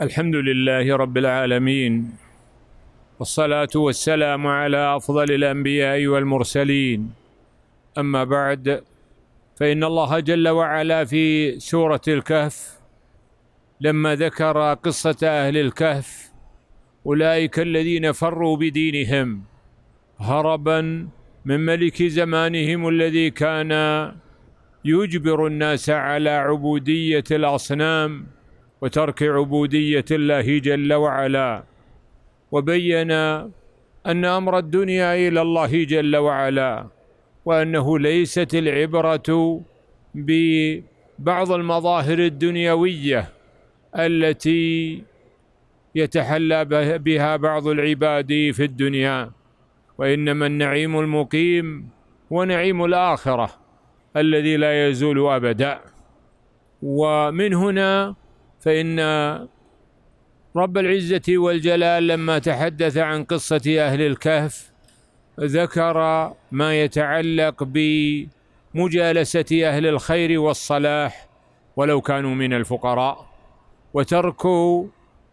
الحمد لله رب العالمين والصلاة والسلام على أفضل الأنبياء والمرسلين أما بعد فإن الله جل وعلا في سورة الكهف لما ذكر قصة أهل الكهف أولئك الذين فروا بدينهم هربا من ملك زمانهم الذي كان يجبر الناس على عبودية الأصنام وترك عبودية الله جل وعلا وبين أن أمر الدنيا إلى الله جل وعلا وأنه ليست العبرة ببعض المظاهر الدنيوية التي يتحلى بها بعض العباد في الدنيا وإنما النعيم المقيم هو نعيم الآخرة الذي لا يزول أبدا ومن هنا فإن رب العزة والجلال لما تحدث عن قصة أهل الكهف ذكر ما يتعلق بمجالسة أهل الخير والصلاح ولو كانوا من الفقراء وترك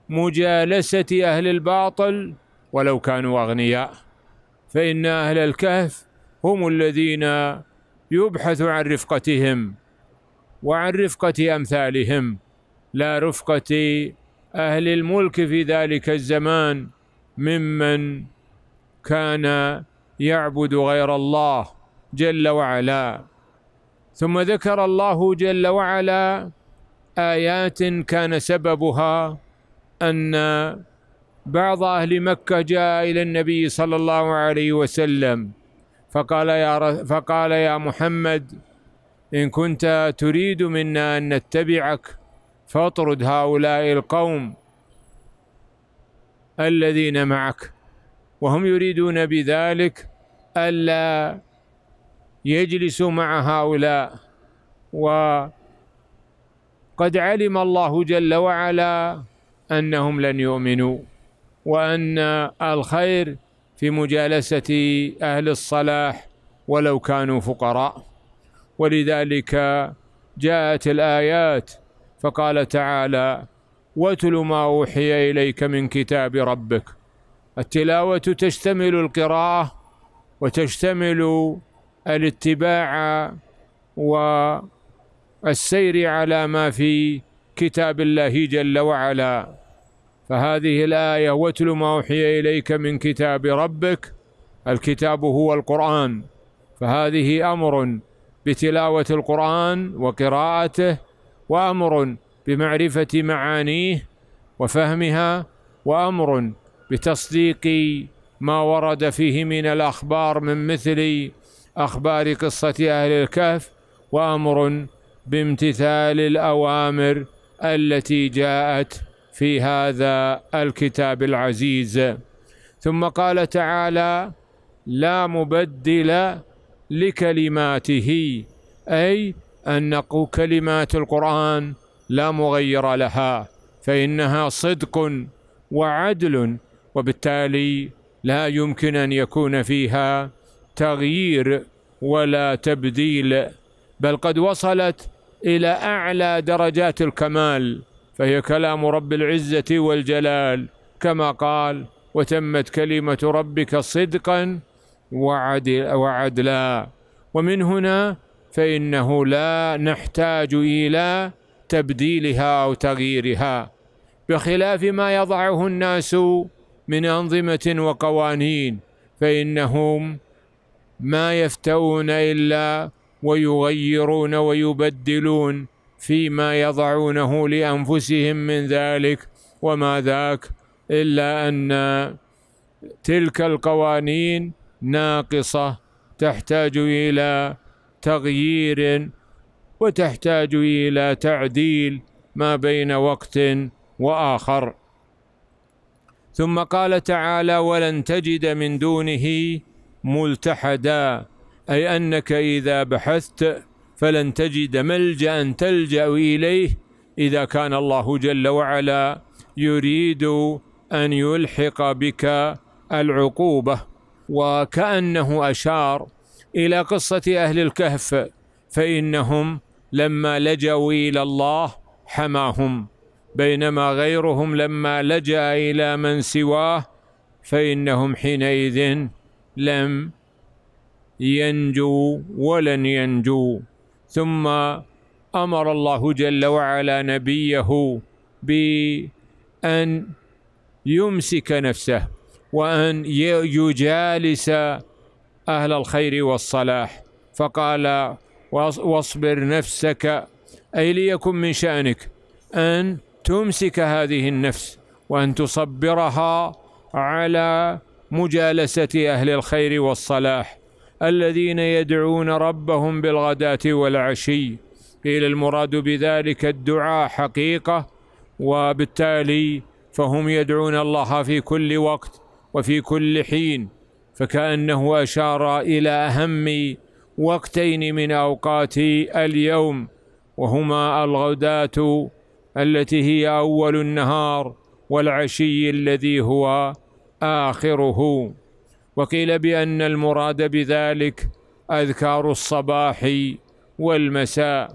مجالسة أهل الباطل ولو كانوا أغنياء فإن أهل الكهف هم الذين يبحث عن رفقتهم وعن رفقة أمثالهم لا رفقة أهل الملك في ذلك الزمان ممن كان يعبد غير الله جل وعلا ثم ذكر الله جل وعلا آيات كان سببها أن بعض أهل مكة جاء إلى النبي صلى الله عليه وسلم فقال يا فقال يا محمد إن كنت تريد منا أن نتبعك فاطرد هؤلاء القوم الذين معك وهم يريدون بذلك ألا يجلسوا مع هؤلاء وقد علم الله جل وعلا أنهم لن يؤمنوا وأن الخير في مجالسة أهل الصلاح ولو كانوا فقراء ولذلك جاءت الآيات فقال تعالى واتل ما اوحي اليك من كتاب ربك التلاوه تشتمل القراءه وتشتمل الاتباع والسير على ما في كتاب الله جل وعلا فهذه الايه واتل ما اوحي اليك من كتاب ربك الكتاب هو القران فهذه امر بتلاوه القران وقراءته وأمر بمعرفة معانيه وفهمها وأمر بتصديق ما ورد فيه من الأخبار من مثل أخبار قصة أهل الكهف وأمر بامتثال الأوامر التي جاءت في هذا الكتاب العزيز ثم قال تعالى لا مبدل لكلماته أي أن كلمات القرآن لا مغير لها فإنها صدق وعدل وبالتالي لا يمكن أن يكون فيها تغيير ولا تبديل بل قد وصلت إلى أعلى درجات الكمال فهي كلام رب العزة والجلال كما قال وتمت كلمة ربك صدقا وعدلا ومن هنا فإنه لا نحتاج إلى تبديلها أو تغييرها بخلاف ما يضعه الناس من أنظمة وقوانين فإنهم ما يفتون إلا ويغيرون ويبدلون فيما يضعونه لأنفسهم من ذلك وما ذاك إلا أن تلك القوانين ناقصة تحتاج إلى تغيير وتحتاج الى تعديل ما بين وقت واخر ثم قال تعالى ولن تجد من دونه ملتحدا اي انك اذا بحثت فلن تجد ملجا تلجا اليه اذا كان الله جل وعلا يريد ان يلحق بك العقوبه وكانه اشار إلى قصة أهل الكهف فإنهم لما لجوا إلى الله حماهم بينما غيرهم لما لجأ إلى من سواه فإنهم حينئذ لم ينجوا ولن ينجوا ثم أمر الله جل وعلا نبيه بأن يمسك نفسه وأن يجالس أهل الخير والصلاح فقال واصبر نفسك أي ليكن من شأنك أن تمسك هذه النفس وأن تصبرها على مجالسة أهل الخير والصلاح الذين يدعون ربهم بالغداة والعشي قيل المراد بذلك الدعاء حقيقة وبالتالي فهم يدعون الله في كل وقت وفي كل حين فكأنه أشار إلى أهم وقتين من أوقات اليوم وهما الغداة التي هي أول النهار والعشي الذي هو آخره وقيل بأن المراد بذلك أذكار الصباح والمساء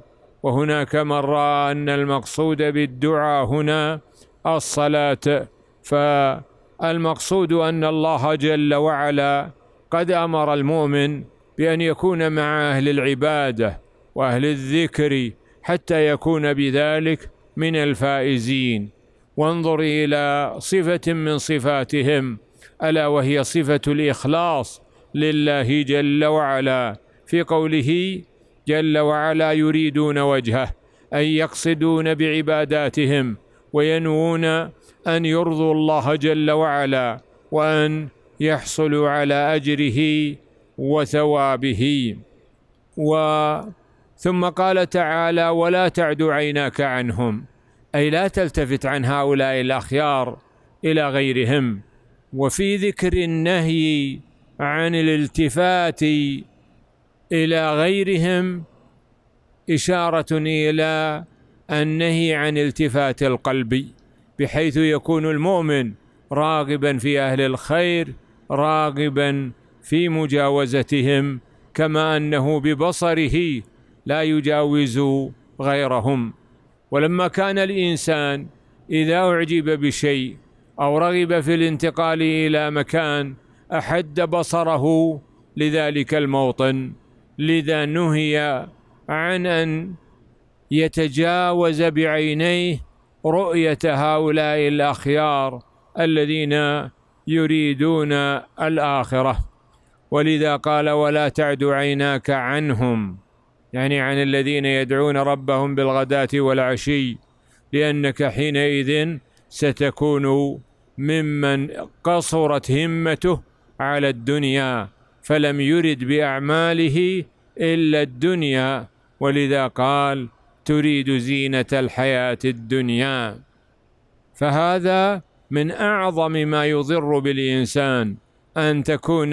وهناك من رأى أن المقصود بالدعاء هنا الصلاة ف المقصود ان الله جل وعلا قد امر المؤمن بان يكون مع اهل العباده واهل الذكر حتى يكون بذلك من الفائزين وانظر الى صفه من صفاتهم الا وهي صفه الاخلاص لله جل وعلا في قوله جل وعلا يريدون وجهه اي يقصدون بعباداتهم وينوون أن يرضوا الله جل وعلا وأن يحصلوا على أجره وثوابه و ثم قال تعالى ولا تعد عيناك عنهم أي لا تلتفت عن هؤلاء الأخيار إلى غيرهم وفي ذكر النهي عن الالتفات إلى غيرهم إشارة إلى النهي عن التفات القلب بحيث يكون المؤمن راغبا في اهل الخير راغبا في مجاوزتهم كما انه ببصره لا يجاوز غيرهم ولما كان الانسان اذا اعجب بشيء او رغب في الانتقال الى مكان احد بصره لذلك الموطن لذا نهي عن ان يتجاوز بعينيه رؤية هؤلاء الأخيار الذين يريدون الآخرة ولذا قال ولا تعد عيناك عنهم يعني عن الذين يدعون ربهم بالغداة والعشي لأنك حينئذ ستكون ممن قصرت همته على الدنيا فلم يرد بأعماله إلا الدنيا ولذا قال تريد زينة الحياة الدنيا فهذا من أعظم ما يضر بالإنسان أن تكون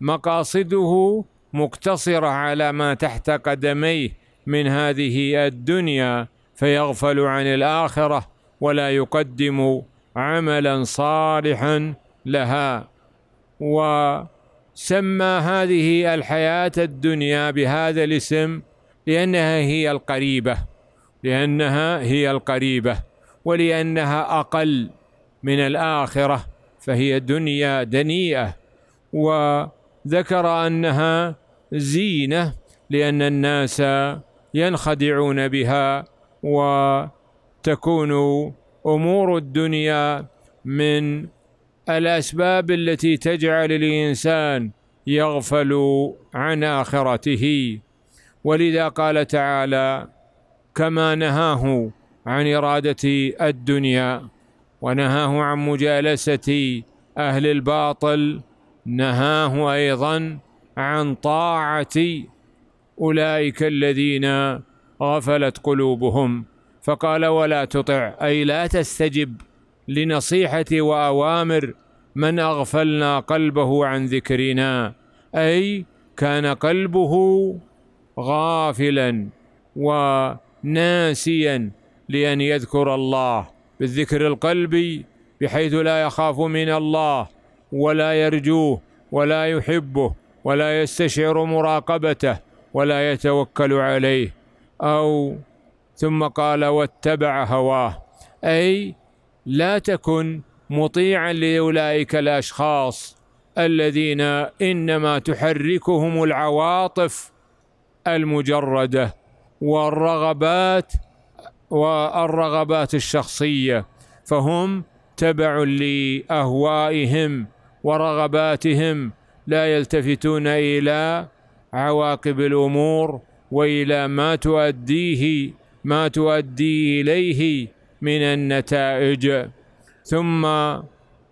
مقاصده مقتصرة على ما تحت قدميه من هذه الدنيا فيغفل عن الآخرة ولا يقدم عملا صالحا لها وسمى هذه الحياة الدنيا بهذا الاسم لأنها هي القريبة لأنها هي القريبة ولأنها أقل من الآخرة فهي دنيا دنيئة وذكر أنها زينة لأن الناس ينخدعون بها وتكون أمور الدنيا من الأسباب التي تجعل الإنسان يغفل عن آخرته ولذا قال تعالى كما نهاه عن إرادة الدنيا ونهاه عن مجالسة أهل الباطل نهاه أيضا عن طاعة أولئك الذين غفلت قلوبهم فقال ولا تطع أي لا تستجب لنصيحة وأوامر من أغفلنا قلبه عن ذكرنا أي كان قلبه غافلا وناسيا لأن يذكر الله بالذكر القلبي بحيث لا يخاف من الله ولا يرجوه ولا يحبه ولا يستشعر مراقبته ولا يتوكل عليه أو ثم قال واتبع هواه أي لا تكن مطيعا لأولئك الأشخاص الذين إنما تحركهم العواطف المجرده والرغبات والرغبات الشخصيه فهم تبع لاهوائهم ورغباتهم لا يلتفتون الى عواقب الامور والى ما تؤديه ما تؤدي اليه من النتائج ثم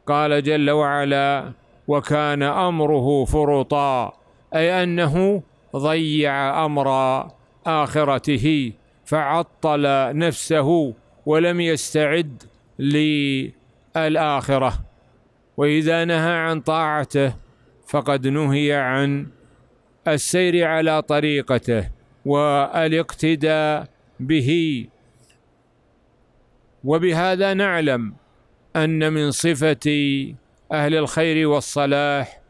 قال جل وعلا وكان امره فرطا اي انه ضيع امر اخرته فعطل نفسه ولم يستعد للاخره واذا نهى عن طاعته فقد نهي عن السير على طريقته والاقتداء به وبهذا نعلم ان من صفه اهل الخير والصلاح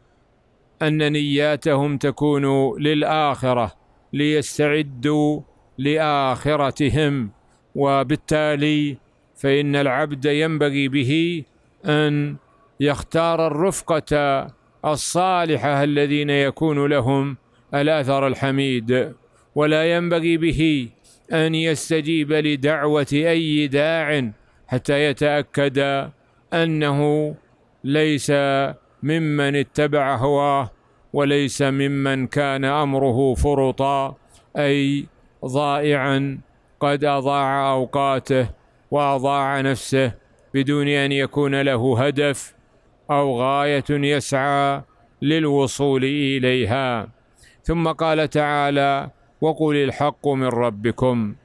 أن نياتهم تكون للآخرة ليستعدوا لآخرتهم وبالتالي فإن العبد ينبغي به أن يختار الرفقة الصالحة الذين يكون لهم الأثر الحميد ولا ينبغي به أن يستجيب لدعوة أي داع حتى يتأكد أنه ليس ممن اتبع هواه وليس ممن كان امره فرطا اي ضائعا قد اضاع اوقاته واضاع نفسه بدون ان يكون له هدف او غايه يسعى للوصول اليها ثم قال تعالى وقل الحق من ربكم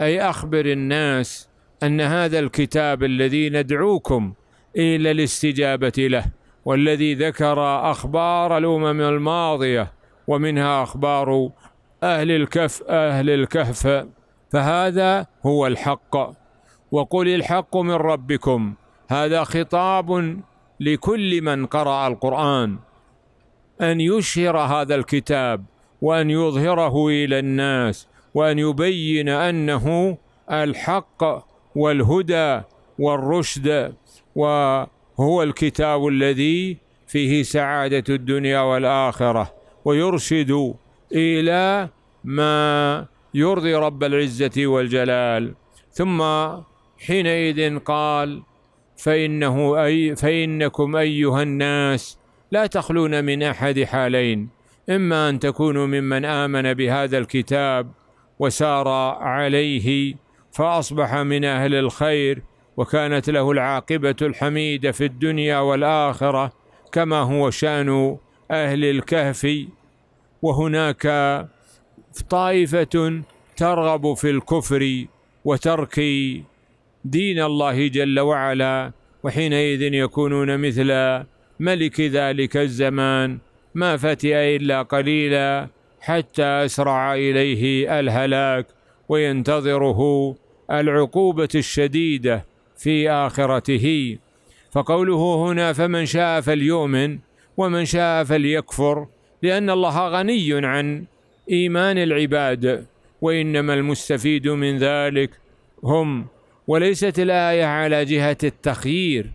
اي اخبر الناس ان هذا الكتاب الذي ندعوكم الى الاستجابه له والذي ذكر أخبار الأمم الماضية ومنها أخبار أهل الكهف أهل الكهف فهذا هو الحق وقل الحق من ربكم هذا خطاب لكل من قرأ القرآن أن يشهر هذا الكتاب وأن يظهره إلى الناس وأن يبين أنه الحق والهدى والرشد و هو الكتاب الذي فيه سعادة الدنيا والآخرة ويرشد إلى ما يرضي رب العزة والجلال ثم حينئذ قال فإنه أي فإنكم أيها الناس لا تخلون من أحد حالين إما أن تكونوا ممن آمن بهذا الكتاب وسار عليه فأصبح من أهل الخير وكانت له العاقبة الحميدة في الدنيا والآخرة كما هو شان أهل الكهف وهناك طائفة ترغب في الكفر وترك دين الله جل وعلا وحينئذ يكونون مثل ملك ذلك الزمان ما فتئ إلا قليلا حتى أسرع إليه الهلاك وينتظره العقوبة الشديدة في آخرته فقوله هنا فمن شاء فليؤمن ومن شاء فليكفر لأن الله غني عن إيمان العباد وإنما المستفيد من ذلك هم وليست الآية على جهة التخيير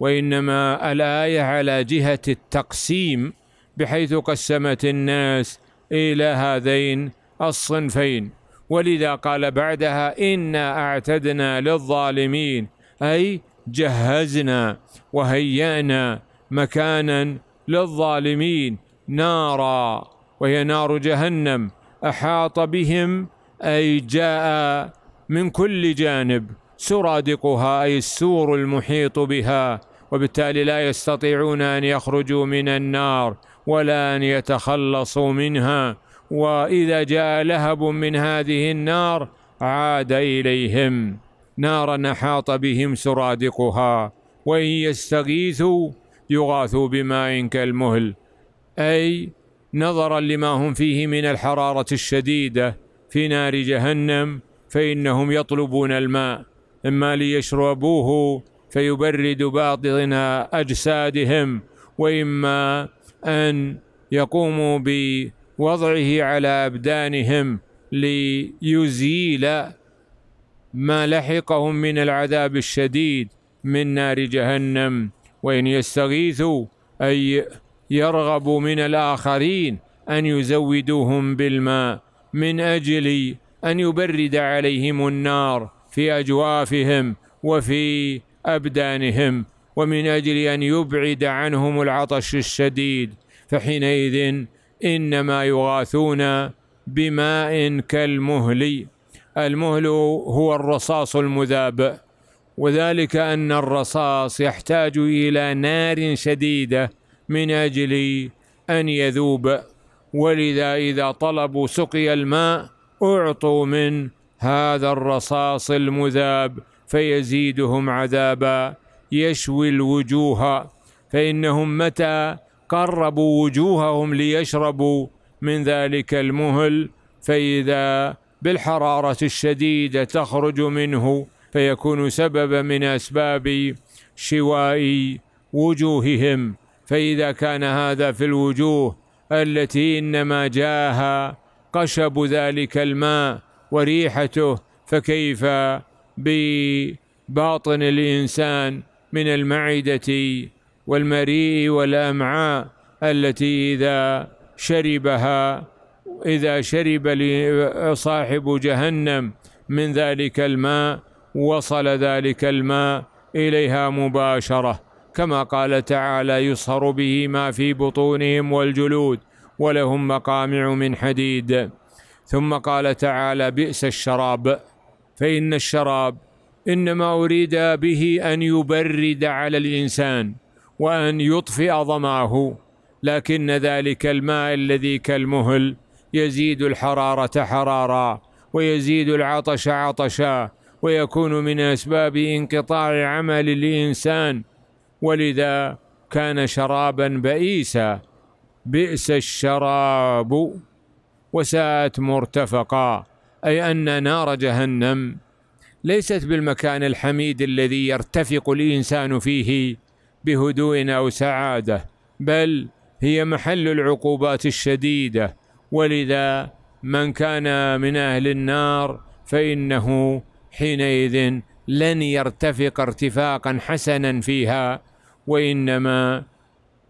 وإنما الآية على جهة التقسيم بحيث قسمت الناس إلى هذين الصنفين ولذا قال بعدها إنا أعتدنا للظالمين أي جهزنا وهيأنا مكانا للظالمين نارا وهي نار جهنم أحاط بهم أي جاء من كل جانب سرادقها أي السور المحيط بها وبالتالي لا يستطيعون أن يخرجوا من النار ولا أن يتخلصوا منها وإذا جاء لهب من هذه النار عاد إليهم نارا احاط بهم سرادقها وان يستغيثوا يغاثوا بماء كالمهل اي نظرا لما هم فيه من الحراره الشديده في نار جهنم فانهم يطلبون الماء اما ليشربوه فيبرد باطن اجسادهم واما ان يقوموا بوضعه على ابدانهم ليزيل ما لحقهم من العذاب الشديد من نار جهنم وإن يستغيثوا أي يرغبوا من الآخرين أن يزودوهم بالماء من أجل أن يبرد عليهم النار في أجوافهم وفي أبدانهم ومن أجل أن يبعد عنهم العطش الشديد فحينئذ إنما يغاثون بماء كالمهل المهل هو الرصاص المذاب وذلك أن الرصاص يحتاج إلى نار شديدة من أجل أن يذوب ولذا إذا طلبوا سقي الماء أعطوا من هذا الرصاص المذاب فيزيدهم عذابا يشوي الوجوه فإنهم متى قربوا وجوههم ليشربوا من ذلك المهل فإذا بالحرارة الشديدة تخرج منه فيكون سببا من أسباب شواء وجوههم فإذا كان هذا في الوجوه التي إنما جاها قشب ذلك الماء وريحته فكيف بباطن الإنسان من المعدة والمريء والأمعاء التي إذا شربها إذا شرب صاحب جهنم من ذلك الماء وصل ذلك الماء إليها مباشرة كما قال تعالى يصهر به ما في بطونهم والجلود ولهم مقامع من حديد ثم قال تعالى بئس الشراب فإن الشراب إنما أريد به أن يبرد على الإنسان وأن يطفئ ظمأه لكن ذلك الماء الذي كالمهل يزيد الحرارة حرارة ويزيد العطش عطشا ويكون من أسباب انقطاع عمل الإنسان ولذا كان شرابا بئيسا بئس الشراب وساءت مرتفقا أي أن نار جهنم ليست بالمكان الحميد الذي يرتفق الإنسان فيه بهدوء أو سعادة بل هي محل العقوبات الشديدة ولذا من كان من أهل النار فإنه حينئذ لن يرتفق ارتفاقا حسنا فيها وإنما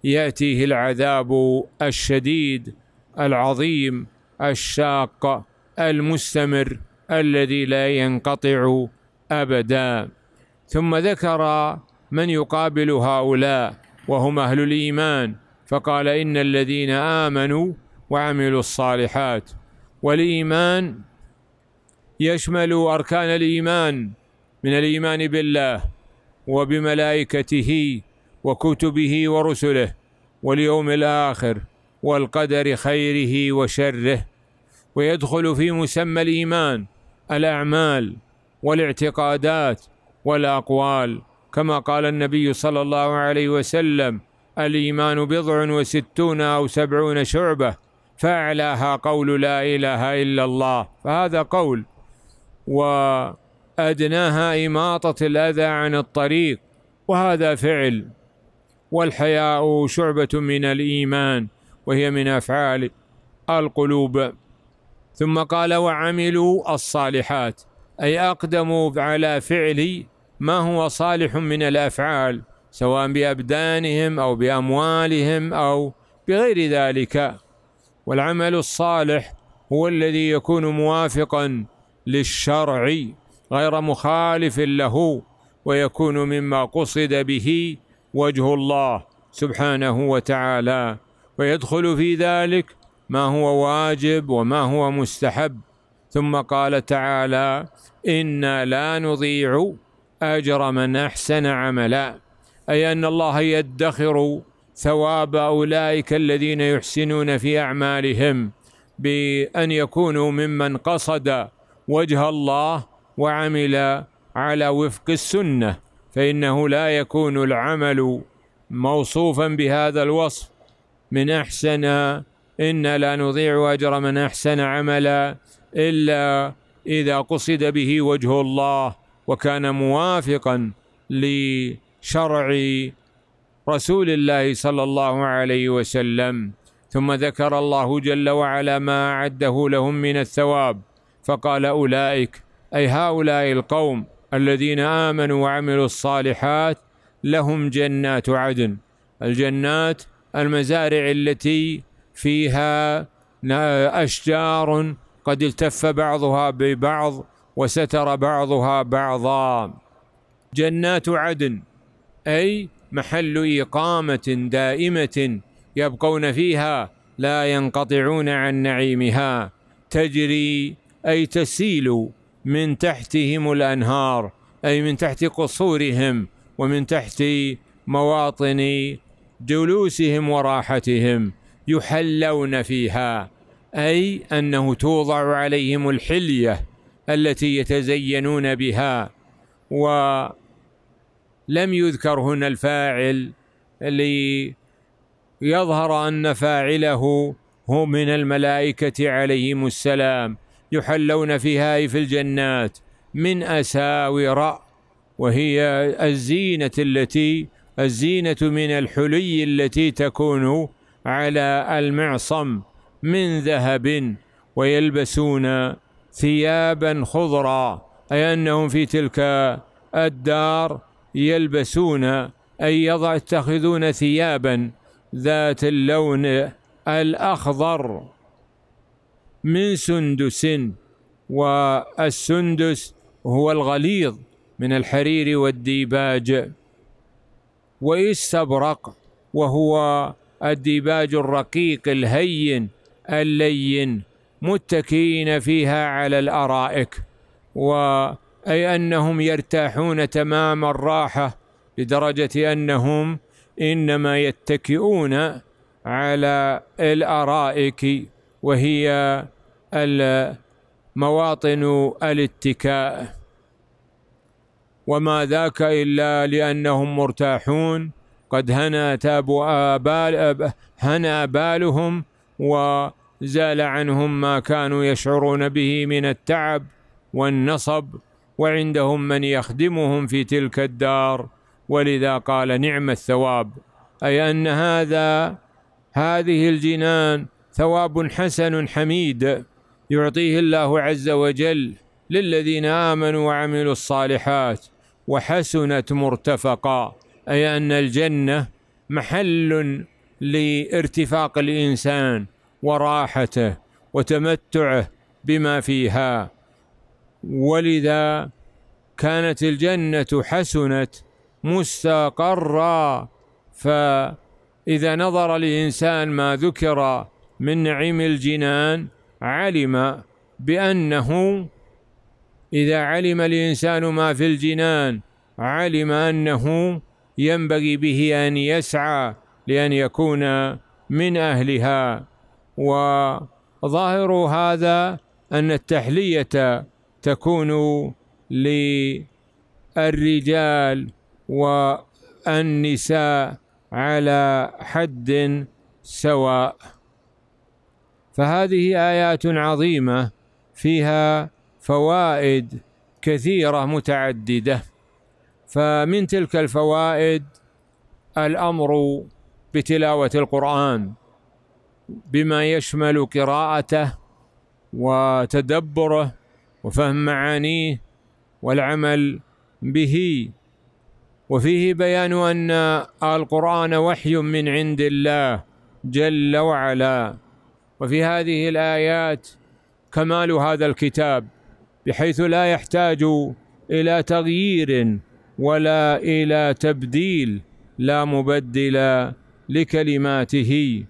يأتيه العذاب الشديد العظيم الشاق المستمر الذي لا ينقطع أبدا ثم ذكر من يقابل هؤلاء وهم أهل الإيمان فقال إن الذين آمنوا وعملوا الصالحات والايمان يشمل اركان الايمان من الايمان بالله وبملائكته وكتبه ورسله واليوم الاخر والقدر خيره وشره ويدخل في مسمى الايمان الاعمال والاعتقادات والاقوال كما قال النبي صلى الله عليه وسلم الايمان بضع وستون او سبعون شعبه فاعلاها قول لا اله الا الله فهذا قول وادناها اماطه الاذى عن الطريق وهذا فعل والحياء شعبه من الايمان وهي من افعال القلوب ثم قال وعملوا الصالحات اي اقدموا على فعل ما هو صالح من الافعال سواء بابدانهم او باموالهم او بغير ذلك والعمل الصالح هو الذي يكون موافقا للشرع غير مخالف له ويكون مما قصد به وجه الله سبحانه وتعالى ويدخل في ذلك ما هو واجب وما هو مستحب ثم قال تعالى انا لا نضيع اجر من احسن عملا اي ان الله يدخر ثواب أولئك الذين يحسنون في أعمالهم بأن يكونوا ممن قصد وجه الله وعمل على وفق السنة فإنه لا يكون العمل موصوفا بهذا الوصف من أحسن إن لا نضيع أجر من أحسن عملا إلا إذا قصد به وجه الله وكان موافقا لشرع رسول الله صلى الله عليه وسلم ثم ذكر الله جل وعلا ما أعده لهم من الثواب فقال أولئك أي هؤلاء القوم الذين آمنوا وعملوا الصالحات لهم جنات عدن الجنات المزارع التي فيها أشجار قد التف بعضها ببعض وستر بعضها بعضا جنات عدن أي محل إقامة دائمة يبقون فيها لا ينقطعون عن نعيمها تجري أي تسيل من تحتهم الأنهار أي من تحت قصورهم ومن تحت مواطن جلوسهم وراحتهم يحلون فيها أي أنه توضع عليهم الحلية التي يتزينون بها و لم يذكر هنا الفاعل ليظهر أن فاعله هو من الملائكة عليهم السلام يحلون فيها في الجنات من أساور وهي الزينة التي الزينة من الحلي التي تكون على المعصم من ذهب ويلبسون ثيابا خضرا أي أنهم في تلك الدار يلبسون أي يضع يتخذون ثيابا ذات اللون الأخضر من سندس والسندس هو الغليظ من الحرير والديباج واستبرق وهو الديباج الرقيق الهين اللين متكئين فيها على الأرائك و أي أنهم يرتاحون تمام الراحة لدرجة أنهم إنما يتكئون على الأرائك وهي مواطن الاتكاء وما ذاك إلا لأنهم مرتاحون قد هنى تاب آبال هنى بالهم وزال عنهم ما كانوا يشعرون به من التعب والنصب وعندهم من يخدمهم في تلك الدار ولذا قال نعم الثواب أي أن هذا هذه الجنان ثواب حسن حميد يعطيه الله عز وجل للذين آمنوا وعملوا الصالحات وحسنت مرتفقا أي أن الجنة محل لارتفاق الإنسان وراحته وتمتعه بما فيها ولذا كانت الجنة حسنت مستقرا فإذا نظر الإنسان ما ذكر من نعيم الجنان علم بأنه إذا علم الإنسان ما في الجنان علم أنه ينبغي به أن يسعى لأن يكون من أهلها وظاهر هذا أن التحلية تكون للرجال والنساء على حد سواء فهذه ايات عظيمه فيها فوائد كثيره متعدده فمن تلك الفوائد الامر بتلاوه القران بما يشمل قراءته وتدبره وفهم معانيه والعمل به وفيه بيان ان القران وحي من عند الله جل وعلا وفي هذه الايات كمال هذا الكتاب بحيث لا يحتاج الى تغيير ولا الى تبديل لا مبدل لكلماته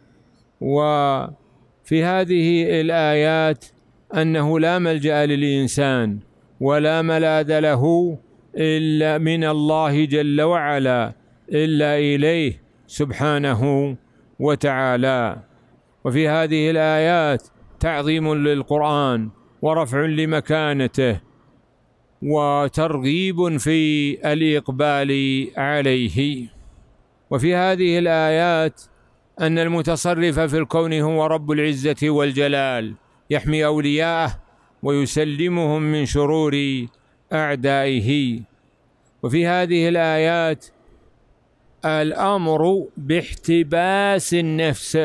وفي هذه الايات أنه لا ملجأ للإنسان ولا ملاذ له إلا من الله جل وعلا إلا إليه سبحانه وتعالى وفي هذه الآيات تعظيم للقرآن ورفع لمكانته وترغيب في الإقبال عليه وفي هذه الآيات أن المتصرف في الكون هو رب العزة والجلال يحمي أولياءه ويسلمهم من شرور أعدائه وفي هذه الآيات الأمر باحتباس النفس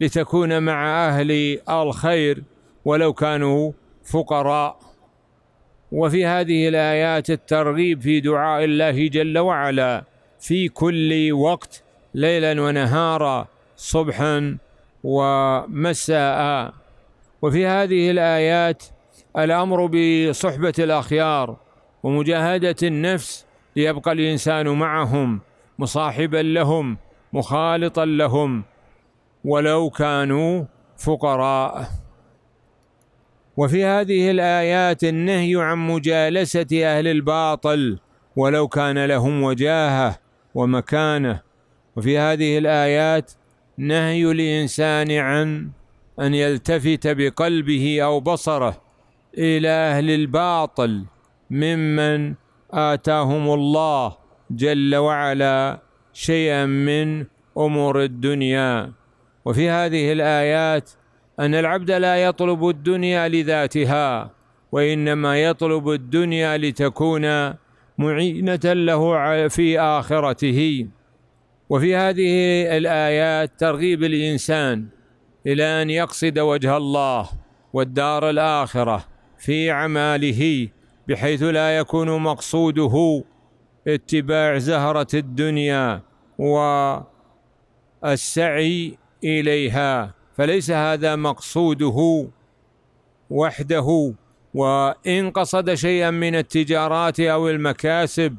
لتكون مع أهل الخير ولو كانوا فقراء وفي هذه الآيات الترغيب في دعاء الله جل وعلا في كل وقت ليلا ونهارا صبحا ومساء وفي هذه الآيات الأمر بصحبة الأخيار ومجاهدة النفس ليبقى الإنسان معهم مصاحبا لهم مخالطا لهم ولو كانوا فقراء وفي هذه الآيات النهي عن مجالسة أهل الباطل ولو كان لهم وجاهة ومكانة وفي هذه الآيات نهي الإنسان عن أن يلتفت بقلبه أو بصره إلى أهل الباطل ممن آتاهم الله جل وعلا شيئا من أمور الدنيا وفي هذه الآيات أن العبد لا يطلب الدنيا لذاتها وإنما يطلب الدنيا لتكون معينة له في آخرته وفي هذه الآيات ترغيب الإنسان الى ان يقصد وجه الله والدار الاخره في اعماله بحيث لا يكون مقصوده اتباع زهره الدنيا والسعي اليها فليس هذا مقصوده وحده وان قصد شيئا من التجارات او المكاسب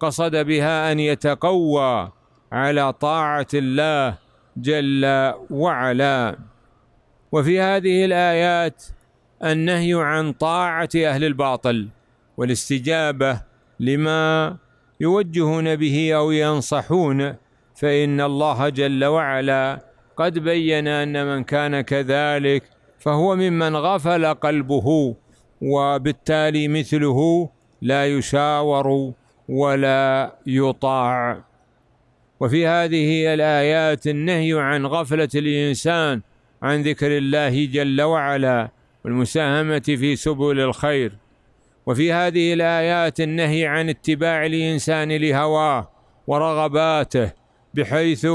قصد بها ان يتقوى على طاعه الله جل وعلا وفي هذه الايات النهي عن طاعه اهل الباطل والاستجابه لما يوجهون به او ينصحون فان الله جل وعلا قد بين ان من كان كذلك فهو ممن غفل قلبه وبالتالي مثله لا يشاور ولا يطاع وفي هذه الآيات النهي عن غفلة الإنسان عن ذكر الله جل وعلا والمساهمة في سبل الخير وفي هذه الآيات النهي عن اتباع الإنسان لهواه ورغباته بحيث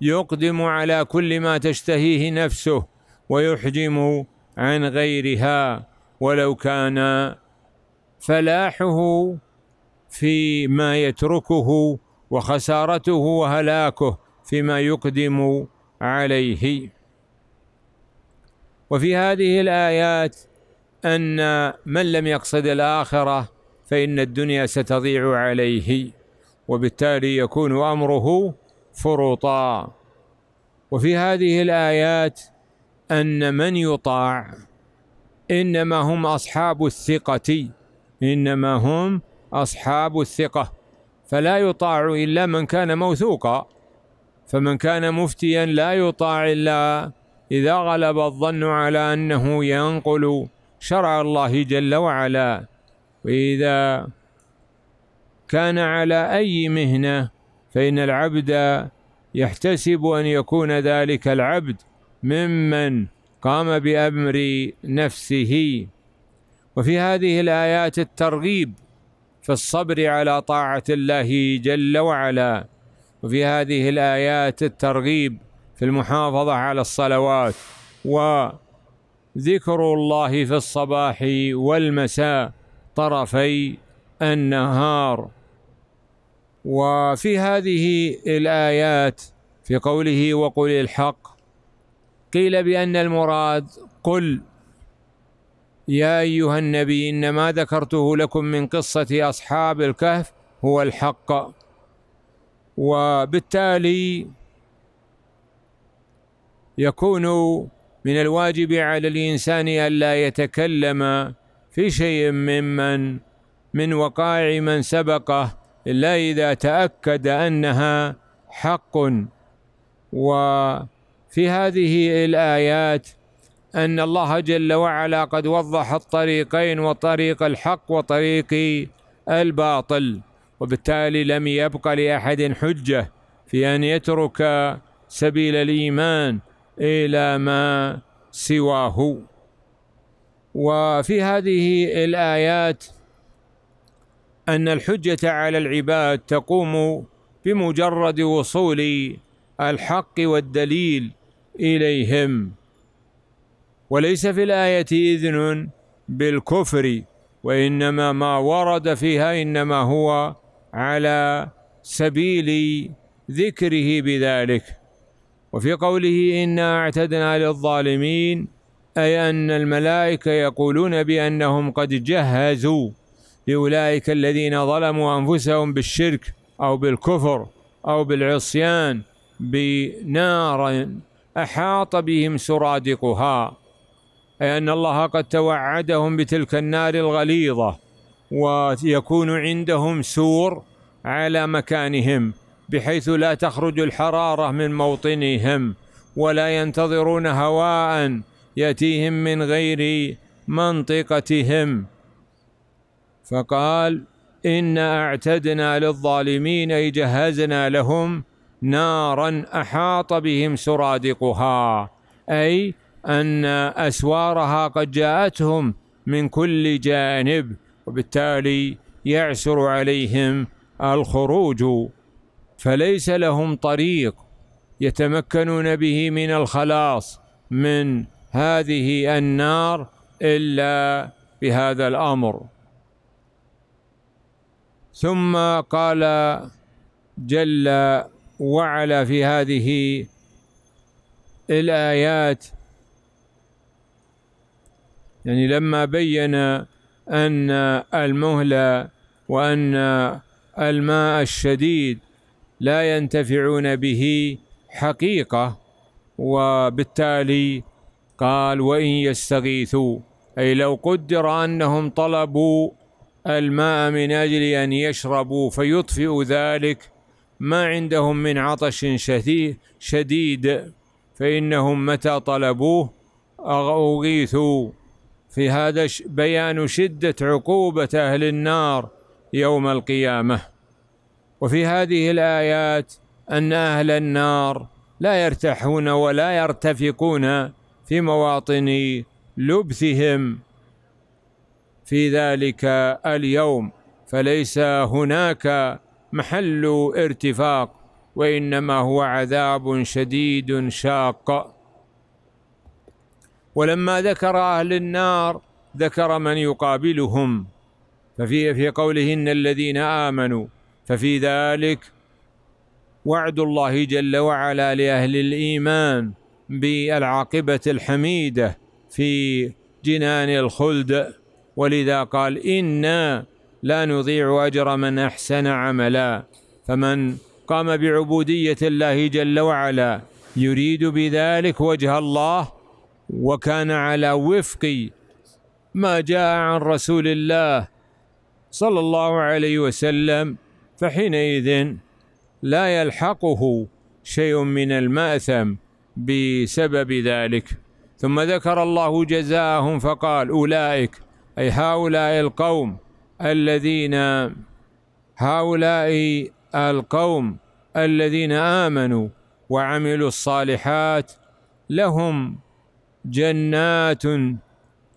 يقدم على كل ما تشتهيه نفسه ويحجم عن غيرها ولو كان فلاحه فيما يتركه وخسارته وهلاكه فيما يقدم عليه وفي هذه الآيات أن من لم يقصد الآخرة فإن الدنيا ستضيع عليه وبالتالي يكون أمره فرطا وفي هذه الآيات أن من يطاع إنما هم أصحاب الثقة إنما هم أصحاب الثقة فلا يطاع إلا من كان موثوقا فمن كان مفتيا لا يطاع إلا إذا غلب الظن على أنه ينقل شرع الله جل وعلا وإذا كان على أي مهنة فإن العبد يحتسب أن يكون ذلك العبد ممن قام بأمر نفسه وفي هذه الآيات الترغيب في الصبر على طاعة الله جل وعلا وفي هذه الآيات الترغيب في المحافظة على الصلوات وذكر الله في الصباح والمساء طرفي النهار وفي هذه الآيات في قوله وقل الحق قيل بأن المراد قل يا ايها النبي ان ما ذكرته لكم من قصه اصحاب الكهف هو الحق وبالتالي يكون من الواجب على الانسان الا يتكلم في شيء ممن من وقائع من سبقه الا اذا تاكد انها حق وفي هذه الايات أن الله جل وعلا قد وضح الطريقين وطريق الحق وطريق الباطل وبالتالي لم يبق لأحد حجة في أن يترك سبيل الإيمان إلى ما سواه وفي هذه الآيات أن الحجة على العباد تقوم بمجرد وصول الحق والدليل إليهم وليس في الآية إذن بالكفر وإنما ما ورد فيها إنما هو على سبيل ذكره بذلك وفي قوله إنا اعتدنا للظالمين أي أن الملائكة يقولون بأنهم قد جهزوا لأولئك الذين ظلموا أنفسهم بالشرك أو بالكفر أو بالعصيان بنار أحاط بهم سرادقها أي أن الله قد توعدهم بتلك النار الغليظة ويكون عندهم سور على مكانهم بحيث لا تخرج الحرارة من موطنهم ولا ينتظرون هواء يأتيهم من غير منطقتهم فقال إنا أعتدنا للظالمين أي جهزنا لهم نارا أحاط بهم سرادقها أي أن أسوارها قد جاءتهم من كل جانب وبالتالي يعسر عليهم الخروج فليس لهم طريق يتمكنون به من الخلاص من هذه النار إلا بهذا الأمر ثم قال جل وعلا في هذه الآيات يعني لما بين أن المهلة وأن الماء الشديد لا ينتفعون به حقيقة وبالتالي قال وإن يستغيثوا أي لو قدر أنهم طلبوا الماء من أجل أن يشربوا فيطفئ ذلك ما عندهم من عطش شديد فإنهم متى طلبوه أغيثوا في هذا بيان شدة عقوبة أهل النار يوم القيامة وفي هذه الآيات أن أهل النار لا يرتاحون ولا يرتفقون في مواطن لبثهم في ذلك اليوم فليس هناك محل ارتفاق وإنما هو عذاب شديد شاق ولما ذكر أهل النار ذكر من يقابلهم ففي في قوله إن الذين آمنوا ففي ذلك وعد الله جل وعلا لأهل الإيمان بالعاقبة الحميدة في جنان الخلد ولذا قال إنا لا نضيع أجر من أحسن عملا فمن قام بعبودية الله جل وعلا يريد بذلك وجه الله وكان على وفق ما جاء عن رسول الله صلى الله عليه وسلم فحينئذ لا يلحقه شيء من الماثم بسبب ذلك ثم ذكر الله جزاءهم فقال اولئك اي هؤلاء القوم الذين هؤلاء القوم الذين امنوا وعملوا الصالحات لهم جنات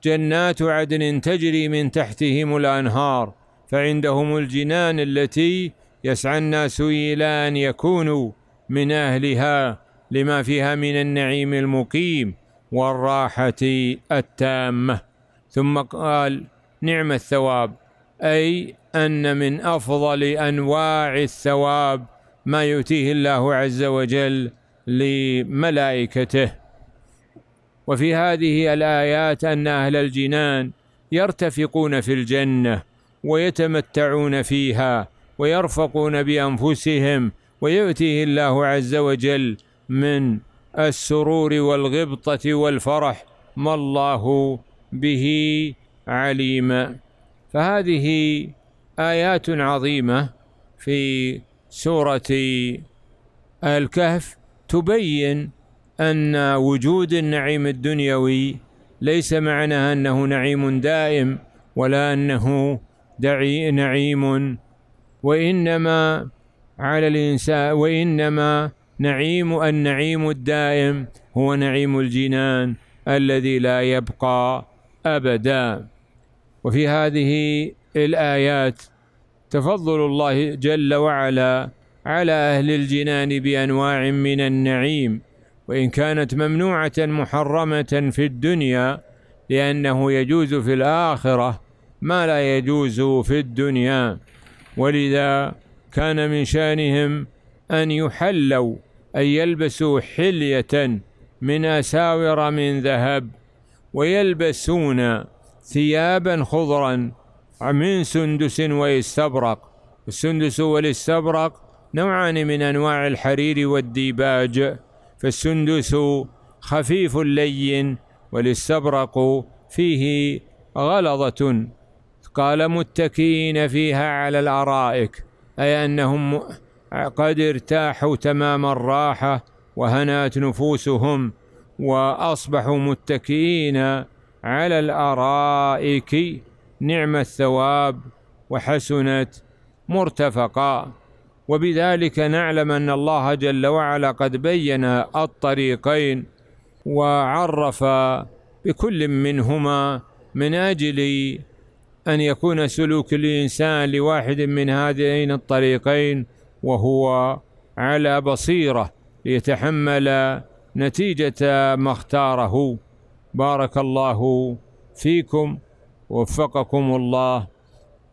جنات عدن تجري من تحتهم الانهار فعندهم الجنان التي يسعى الناس الى ان يكونوا من اهلها لما فيها من النعيم المقيم والراحه التامه ثم قال نعم الثواب اي ان من افضل انواع الثواب ما يؤتيه الله عز وجل لملائكته وفي هذه الآيات أن أهل الجنان يرتفقون في الجنة ويتمتعون فيها ويرفقون بأنفسهم ويؤتيه الله عز وجل من السرور والغبطة والفرح ما الله به عليما فهذه آيات عظيمة في سورة الكهف تبين أن وجود النعيم الدنيوي ليس معناه أنه نعيم دائم ولا أنه دعي نعيم وإنما على الإنسان وإنما نعيم النعيم الدائم هو نعيم الجنان الذي لا يبقى أبدا وفي هذه الآيات تفضل الله جل وعلا على أهل الجنان بأنواع من النعيم وإن كانت ممنوعة محرمة في الدنيا لأنه يجوز في الآخرة ما لا يجوز في الدنيا ولذا كان من شانهم أن يحلوا أن يلبسوا حلية من أساور من ذهب ويلبسون ثيابا خضرا من سندس واستبرق السندس والاستبرق نوعان من أنواع الحرير والديباج فالسندس خفيف لين والاستبرق فيه غلظة قال متكئين فيها على الأرائك أي أنهم قد ارتاحوا تمام الراحة وهنأت نفوسهم وأصبحوا متكئين على الأرائك نعم الثواب وحسنت مرتفقا وبذلك نعلم أن الله جل وعلا قد بين الطريقين وعرف بكل منهما من أجل أن يكون سلوك الإنسان لواحد من هذين الطريقين وهو على بصيرة ليتحمل نتيجة ما اختاره بارك الله فيكم وفقكم الله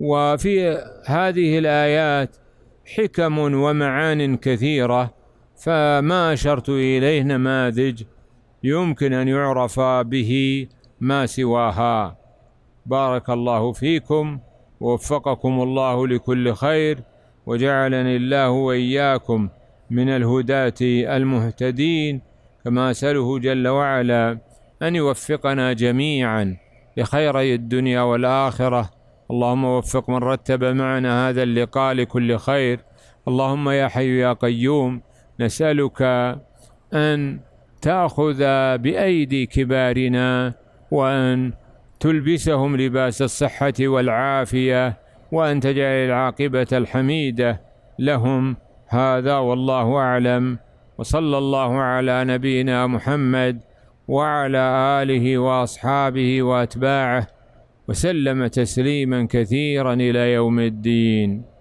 وفي هذه الآيات حكم ومعان كثيرة فما أشرت إليه نماذج يمكن أن يعرف به ما سواها بارك الله فيكم ووفقكم الله لكل خير وجعلني الله وإياكم من الهداة المهتدين كما أسأله جل وعلا أن يوفقنا جميعا لخيري الدنيا والآخرة اللهم وفق من رتب معنا هذا اللقاء لكل خير اللهم يا حي يا قيوم نسألك أن تأخذ بأيدي كبارنا وأن تلبسهم لباس الصحة والعافية وأن تجعل العاقبة الحميدة لهم هذا والله أعلم وصلى الله على نبينا محمد وعلى آله وأصحابه وأتباعه وسلم تسليما كثيرا الى يوم الدين